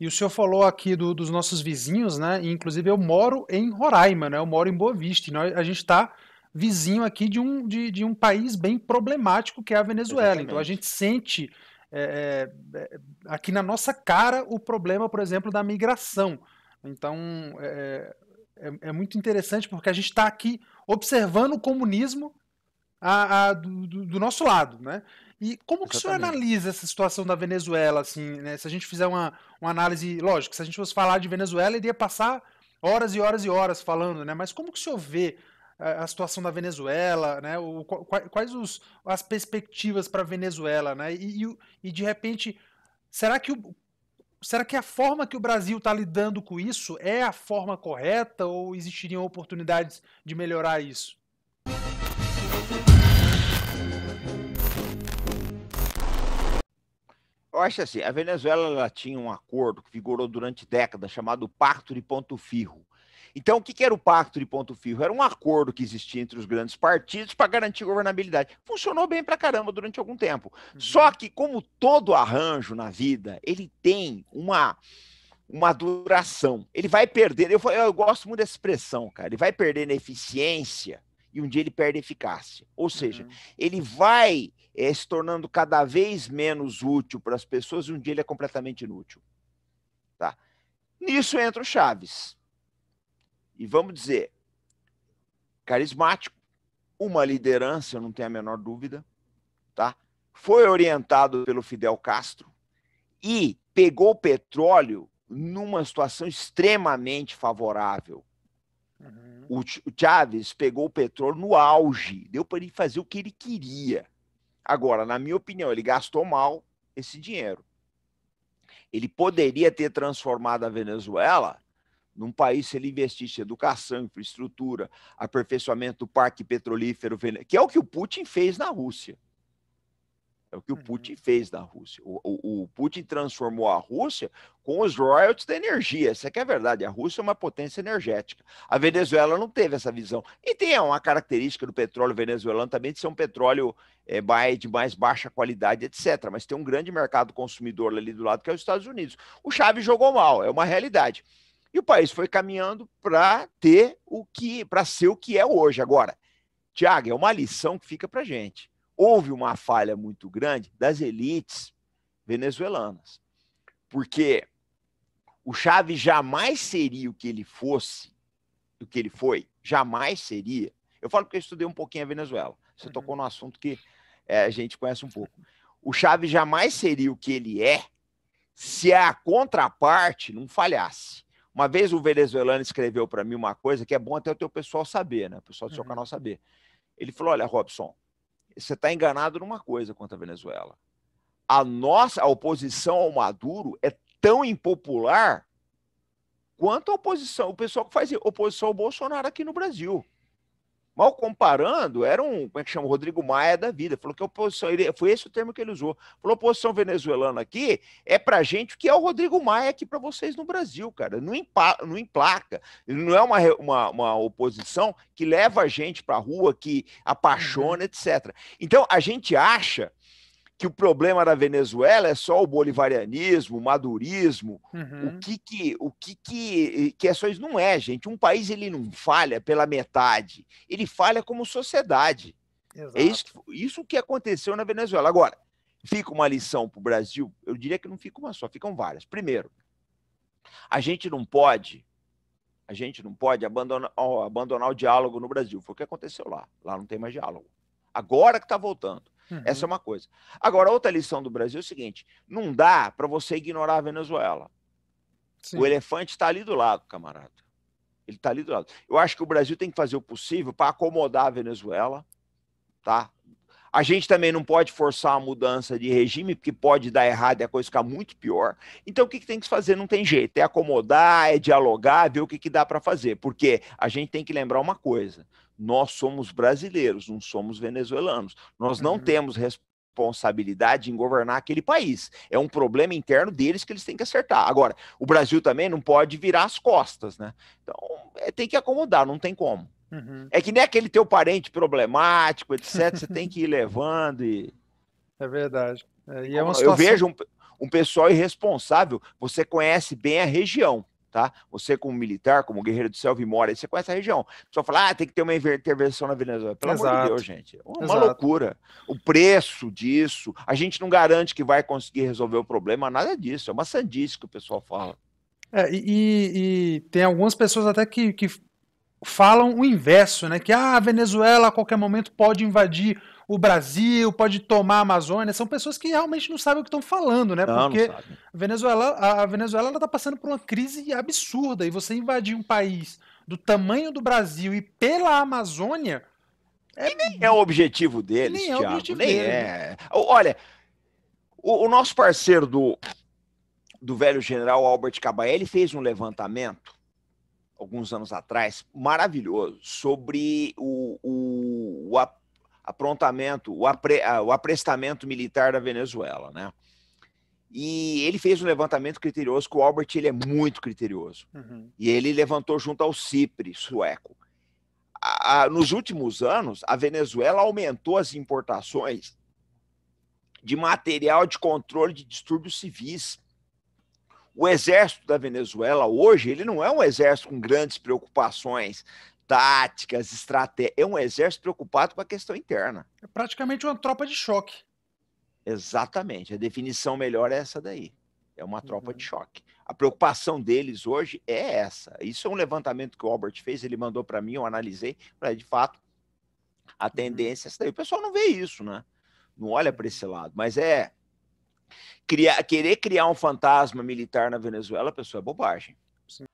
E o senhor falou aqui do, dos nossos vizinhos, né? E, inclusive eu moro em Roraima, né? Eu moro em Boa Vista. E nós, a gente está vizinho aqui de um, de, de, um país bem problemático que é a Venezuela. Exatamente. Então a gente sente é, é, é, aqui na nossa cara o problema, por exemplo, da migração. Então é, é, é muito interessante porque a gente está aqui observando o comunismo a, a, do, do, nosso lado, né? E como Exatamente. que o senhor analisa essa situação da Venezuela, assim, né? Se a gente fizer uma, uma análise, lógico, se a gente fosse falar de Venezuela, iria passar horas e horas e horas falando, né? Mas como que o senhor vê a, eh, a situação da Venezuela, né? O, quais, quais os, as perspectivas para a Venezuela, né? E, e, e de repente, será que o, será que a forma que o Brasil está lidando com isso é a forma correta ou existiriam oportunidades de melhorar isso? eu acho assim, a Venezuela tinha um acordo que vigorou durante décadas chamado Pacto de Ponto Firro. Então, o que era o Pacto de Ponto Firro? Era um acordo que existia entre os grandes partidos para garantir governabilidade. Funcionou bem para caramba durante algum tempo. Uhum. Só que, como todo arranjo na vida, ele tem uma uma duração. Ele vai perder, eu, eu gosto muito dessa expressão, cara, ele vai na eficiência e um dia ele perde eficácia. Ou seja, uhum. ele vai é, se tornando cada vez menos útil para as pessoas e um dia ele é completamente inútil. Tá? Nisso entra o Chaves. E vamos dizer, carismático, uma liderança, eu não tenho a menor dúvida, tá? Foi orientado pelo Fidel Castro e pegou o petróleo numa situação extremamente favorável. Uhum o Chaves pegou o petróleo no auge, deu para ele fazer o que ele queria. Agora, na minha opinião, ele gastou mal esse dinheiro. Ele poderia ter transformado a Venezuela num país se ele investisse em educação, infraestrutura, aperfeiçoamento do parque petrolífero, que é o que o Putin fez na Rússia o que o uhum. Putin fez na Rússia. O, o, o, Putin transformou a Rússia com os royalties da energia. Isso é que é verdade. A Rússia é uma potência energética. A Venezuela não teve essa visão. E tem uma característica do petróleo venezuelano também de ser um petróleo é, de mais baixa qualidade, etc. Mas tem um grande mercado consumidor ali do lado, que é os Estados Unidos. O Chávez jogou mal, é uma realidade. E o país foi caminhando para ter o que, para ser o que é hoje. Agora, Tiago, é uma lição que fica para gente houve uma falha muito grande das elites venezuelanas, porque o Chávez jamais seria o que ele fosse, o que ele foi, jamais seria. Eu falo porque eu estudei um pouquinho a Venezuela. Você uhum. tocou no assunto que é, a gente conhece um pouco. O Chávez jamais seria o que ele é se a contraparte não falhasse. Uma vez o venezuelano escreveu para mim uma coisa que é bom até o teu pessoal saber, né? O pessoal do seu uhum. canal saber. Ele falou: Olha, Robson, você está enganado numa coisa quanto à Venezuela. A nossa a oposição ao Maduro é tão impopular quanto a oposição, o pessoal que faz oposição ao Bolsonaro aqui no Brasil. Mal comparando, era um, como é que chama, Rodrigo Maia da vida. Falou que a é oposição, ele, foi esse o termo que ele usou. Falou, que a oposição venezuelana aqui é pra gente o que é o Rodrigo Maia aqui para vocês no Brasil, cara. Não, empa, não emplaca. Ele não é uma, uma, uma oposição que leva a gente pra rua, que apaixona, uhum. etc. Então, a gente acha que o problema da Venezuela é só o bolivarianismo, o madurismo, uhum. o que que o que que que é só isso não é, gente. Um país ele não falha pela metade, ele falha como sociedade. Exato. É isso, isso que aconteceu na Venezuela. Agora, fica uma lição para o Brasil. Eu diria que não fica uma só, ficam várias. Primeiro, a gente não pode a gente não pode abandonar, abandonar o diálogo no Brasil. Foi o que aconteceu lá. Lá não tem mais diálogo. Agora que está voltando. Uhum. Essa é uhum. uma coisa. Agora, outra lição do Brasil é o seguinte: não dá para você ignorar a Venezuela. Sim. O elefante está ali do lado, camarada. Ele está ali do lado. Eu acho que o Brasil tem que fazer o possível para acomodar a Venezuela, tá? A gente também não pode forçar a mudança de regime, porque pode dar errado e a coisa ficar muito pior. Então, o que, que tem que fazer? Não tem jeito. É acomodar, é dialogar, ver o que, que dá para fazer. Porque a gente tem que lembrar uma coisa: nós somos brasileiros, não somos venezuelanos. Nós não uhum. temos responsabilidade em governar aquele país. É um problema interno deles que eles têm que acertar. Agora, o Brasil também não pode virar as costas, né? Então, é, tem que acomodar, não tem como. Uhum. É que nem aquele teu parente problemático, etc. você tem que ir levando e. É verdade. É, e é uma situação... Eu vejo um, um pessoal irresponsável. Você conhece bem a região tá? Você como militar, como guerreiro do selva e mora, você conhece a região. Só falar, ah, tem que ter uma intervenção na Venezuela. Pelo Exato. amor de Deus, gente. É uma Exato. loucura. O preço disso, a gente não garante que vai conseguir resolver o problema, nada disso. É uma sandice que o pessoal fala. É, e, e, tem algumas pessoas até que, que falam o inverso, né? Que ah, a Venezuela a qualquer momento pode invadir o Brasil, pode tomar a Amazônia. São pessoas que realmente não sabem o que estão falando, né? Não, Porque não a Venezuela, a Venezuela está passando por uma crise absurda e você invadir um país do tamanho do Brasil e pela Amazônia. É... E nem é o objetivo deles, nem É o objetivo nem deles. é. Olha, o, o nosso parceiro do, do velho general Albert ele fez um levantamento alguns anos atrás, maravilhoso, sobre o, o, o aprontamento, o, apre, o aprestamento militar da Venezuela, né? E ele fez um levantamento criterioso, que o Albert ele é muito criterioso. Uhum. E ele levantou junto ao CIPRE sueco. A, a, nos últimos anos, a Venezuela aumentou as importações de material de controle de distúrbios civis o exército da Venezuela hoje, ele não é um exército com grandes preocupações táticas, estratégias. É um exército preocupado com a questão interna. É praticamente uma tropa de choque. Exatamente. A definição melhor é essa daí. É uma tropa uhum. de choque. A preocupação deles hoje é essa. Isso é um levantamento que o Albert fez, ele mandou para mim, eu analisei. De fato, a uhum. tendência é essa daí. O pessoal não vê isso, né? Não olha para esse lado. Mas é Criar, querer criar um fantasma militar na Venezuela, pessoal, é bobagem. Sim.